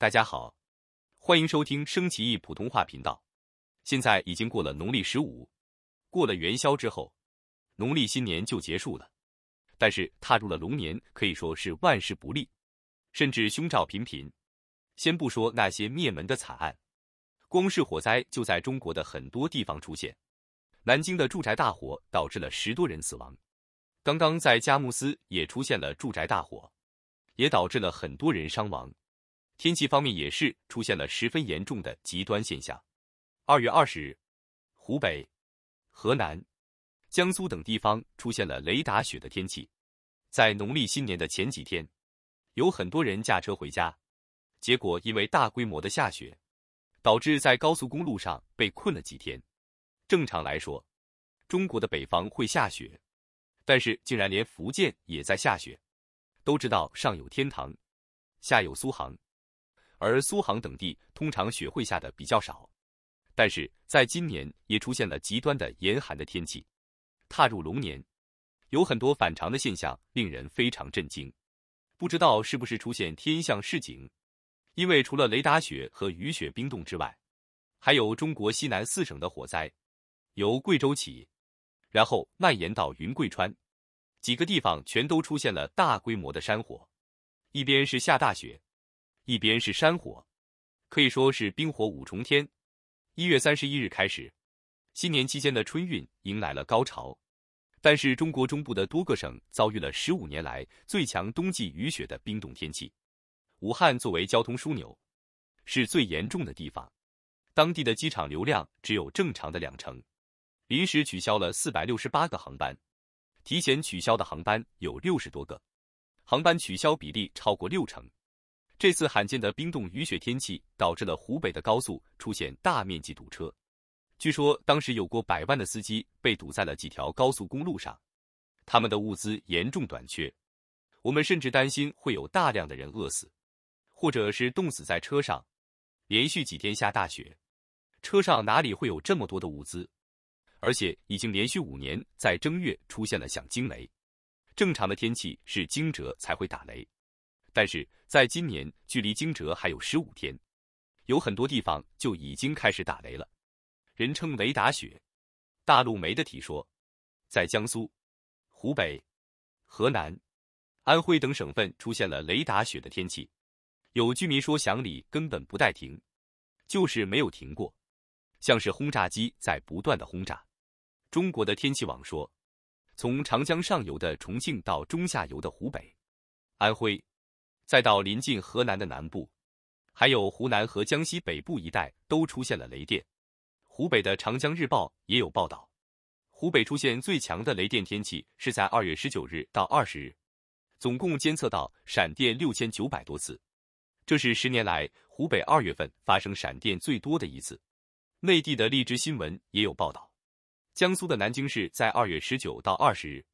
大家好，欢迎收听升旗易普通话频道。现在已经过了农历十五，过了元宵之后，农历新年就结束了。但是踏入了龙年，可以说是万事不利，甚至凶兆频频。先不说那些灭门的惨案，光是火灾就在中国的很多地方出现。南京的住宅大火导致了十多人死亡，刚刚在佳木斯也出现了住宅大火，也导致了很多人伤亡。天气方面也是出现了十分严重的极端现象。二月二十日，湖北、河南、江苏等地方出现了雷打雪的天气。在农历新年的前几天，有很多人驾车回家，结果因为大规模的下雪，导致在高速公路上被困了几天。正常来说，中国的北方会下雪，但是竟然连福建也在下雪。都知道上有天堂，下有苏杭。而苏杭等地通常雪会下的比较少，但是在今年也出现了极端的严寒的天气。踏入龙年，有很多反常的现象，令人非常震惊。不知道是不是出现天象示警？因为除了雷达雪和雨雪冰冻之外，还有中国西南四省的火灾，由贵州起，然后蔓延到云贵川，几个地方全都出现了大规模的山火。一边是下大雪。一边是山火，可以说是冰火五重天。一月三十一日开始，新年期间的春运迎来了高潮，但是中国中部的多个省遭遇了十五年来最强冬季雨雪的冰冻天气。武汉作为交通枢纽，是最严重的地方，当地的机场流量只有正常的两成，临时取消了四百六十八个航班，提前取消的航班有六十多个，航班取消比例超过六成。这次罕见的冰冻雨雪天气导致了湖北的高速出现大面积堵车。据说当时有过百万的司机被堵在了几条高速公路上，他们的物资严重短缺。我们甚至担心会有大量的人饿死，或者是冻死在车上。连续几天下大雪，车上哪里会有这么多的物资？而且已经连续五年在正月出现了响惊雷。正常的天气是惊蛰才会打雷。但是在今年，距离惊蛰还有十五天，有很多地方就已经开始打雷了，人称“雷打雪”。大陆没得提说，在江苏、湖北、河南、安徽等省份出现了雷打雪的天气。有居民说，响里根本不带停，就是没有停过，像是轰炸机在不断的轰炸。中国的天气网说，从长江上游的重庆到中下游的湖北、安徽。再到临近河南的南部，还有湖南和江西北部一带，都出现了雷电。湖北的长江日报也有报道，湖北出现最强的雷电天气是在二月十九日到二十日，总共监测到闪电六千九百多次，这是十年来湖北二月份发生闪电最多的一次。内地的荔枝新闻也有报道，江苏的南京市在二月十九到二十日。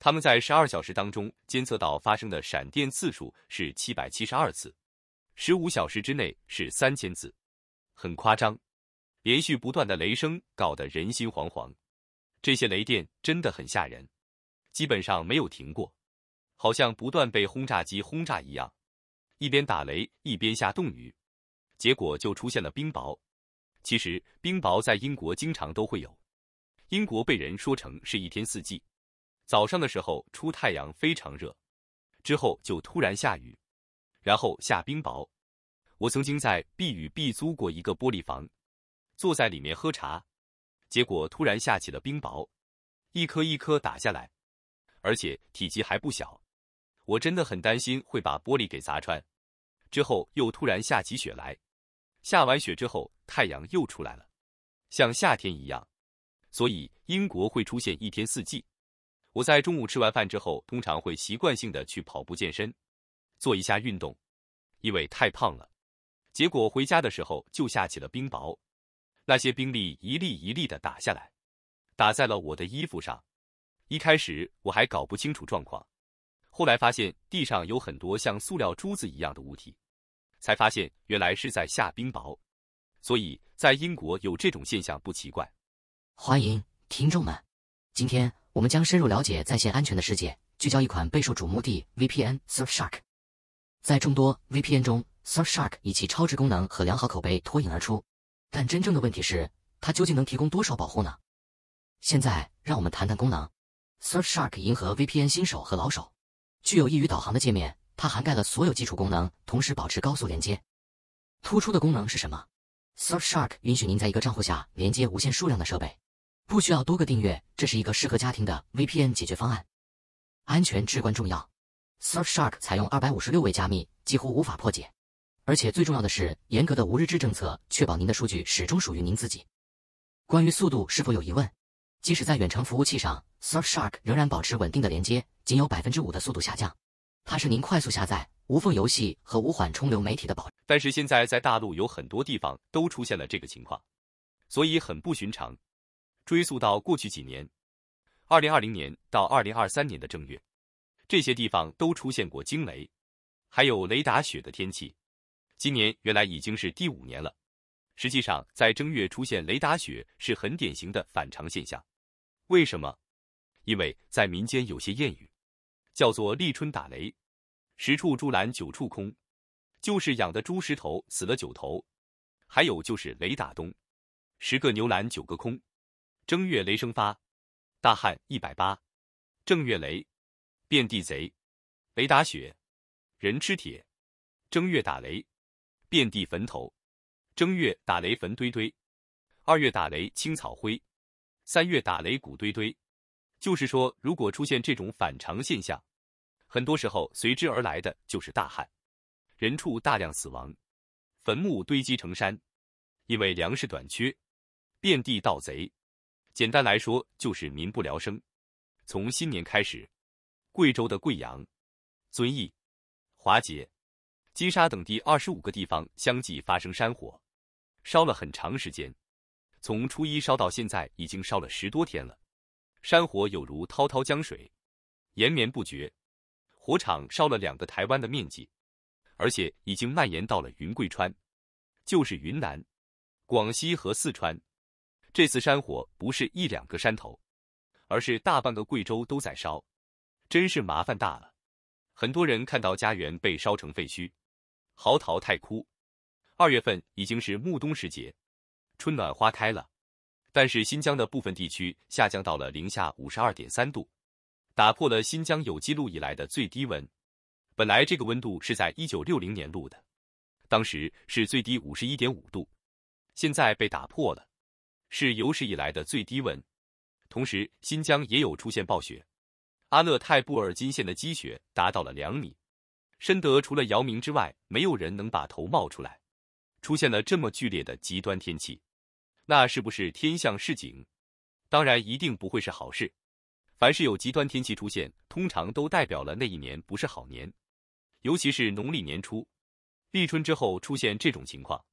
他们在十二小时当中监测到发生的闪电次数是七百七十二次，十五小时之内是三千次，很夸张。连续不断的雷声搞得人心惶惶，这些雷电真的很吓人，基本上没有停过，好像不断被轰炸机轰炸一样。一边打雷一边下冻雨，结果就出现了冰雹。其实冰雹在英国经常都会有，英国被人说成是一天四季。早上的时候出太阳非常热，之后就突然下雨，然后下冰雹。我曾经在 B&B 租过一个玻璃房，坐在里面喝茶，结果突然下起了冰雹，一颗一颗打下来，而且体积还不小，我真的很担心会把玻璃给砸穿。之后又突然下起雪来，下完雪之后太阳又出来了，像夏天一样。所以英国会出现一天四季。我在中午吃完饭之后，通常会习惯性的去跑步健身，做一下运动，因为太胖了。结果回家的时候就下起了冰雹，那些冰粒一粒一粒的打下来，打在了我的衣服上。一开始我还搞不清楚状况，后来发现地上有很多像塑料珠子一样的物体，才发现原来是在下冰雹。所以在英国有这种现象不奇怪。欢迎听众们，今天。我们将深入了解在线安全的世界，聚焦一款备受瞩目的 VPN Surfshark。在众多 VPN 中，Surfshark 以其超值功能和良好口碑脱颖而出。但真正的问题是，它究竟能提供多少保护呢？现在，让我们谈谈功能。Surfshark 迎合 VPN 新手和老手，具有易于导航的界面，它涵盖了所有基础功能，同时保持高速连接。突出的功能是什么？Surfshark 允许您在一个账户下连接无限数量的设备。不需要多个订阅，这是一个适合家庭的 VPN 解决方案。安全至关重要，Surfshark 采用二百五十六位加密，几乎无法破解。而且最重要的是，严格的无日志政策，确保您的数据始终属于您自己。关于速度是否有疑问？即使在远程服务器上，Surfshark 仍然保持稳定的连接，仅有百分之五的速度下降。它是您快速下载、无缝游戏和无缓冲流媒体的保。但是现在在大陆有很多地方都出现了这个情况，所以很不寻常。追溯到过去几年，二零二零年到二零二三年的正月，这些地方都出现过惊雷，还有雷打雪的天气。今年原来已经是第五年了。实际上，在正月出现雷打雪是很典型的反常现象。为什么？因为在民间有些谚语叫做“立春打雷，十处猪栏九处空”，就是养的猪十头死了九头；还有就是“雷打冬，十个牛栏九个空”。正月雷声发，大旱一百八。正月雷，遍地贼，雷打雪，人吃铁。正月打雷，遍地坟头；正月打雷，坟堆堆。二月打雷，青草灰；三月打雷，谷堆堆。就是说，如果出现这种反常现象，很多时候随之而来的就是大旱，人畜大量死亡，坟墓堆积成山，因为粮食短缺，遍地盗贼。简单来说，就是民不聊生。从新年开始，贵州的贵阳、遵义、华杰、金沙等地二十五个地方相继发生山火，烧了很长时间，从初一烧到现在，已经烧了十多天了。山火有如滔滔江水，延绵不绝，火场烧了两个台湾的面积，而且已经蔓延到了云贵川，就是云南、广西和四川。这次山火不是一两个山头，而是大半个贵州都在烧，真是麻烦大了。很多人看到家园被烧成废墟，嚎啕太哭。二月份已经是暮冬时节，春暖花开了，但是新疆的部分地区下降到了零下五十二点三度，打破了新疆有记录以来的最低温。本来这个温度是在一九六零年录的，当时是最低五十一点五度，现在被打破了。是有史以来的最低温，同时新疆也有出现暴雪，阿勒泰布尔金县的积雪达到了两米，深得除了姚明之外，没有人能把头冒出来。出现了这么剧烈的极端天气，那是不是天象示警？当然一定不会是好事。凡是有极端天气出现，通常都代表了那一年不是好年，尤其是农历年初，立春之后出现这种情况，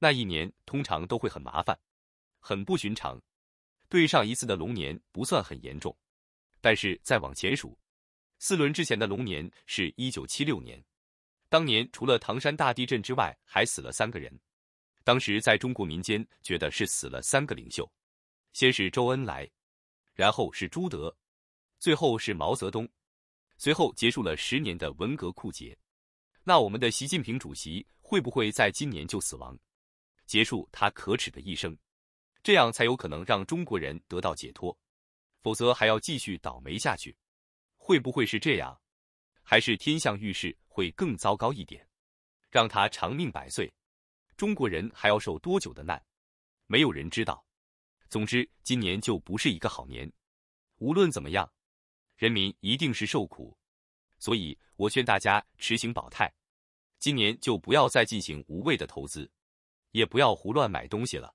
那一年通常都会很麻烦。很不寻常，对上一次的龙年不算很严重，但是再往前数，四轮之前的龙年是一九七六年，当年除了唐山大地震之外，还死了三个人，当时在中国民间觉得是死了三个领袖，先是周恩来，然后是朱德，最后是毛泽东，随后结束了十年的文革酷劫。那我们的习近平主席会不会在今年就死亡，结束他可耻的一生？这样才有可能让中国人得到解脱，否则还要继续倒霉下去。会不会是这样？还是天象预示会更糟糕一点，让他长命百岁？中国人还要受多久的难？没有人知道。总之，今年就不是一个好年。无论怎么样，人民一定是受苦。所以我劝大家持行保泰，今年就不要再进行无谓的投资，也不要胡乱买东西了。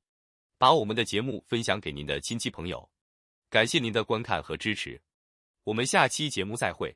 把我们的节目分享给您的亲戚朋友，感谢您的观看和支持，我们下期节目再会。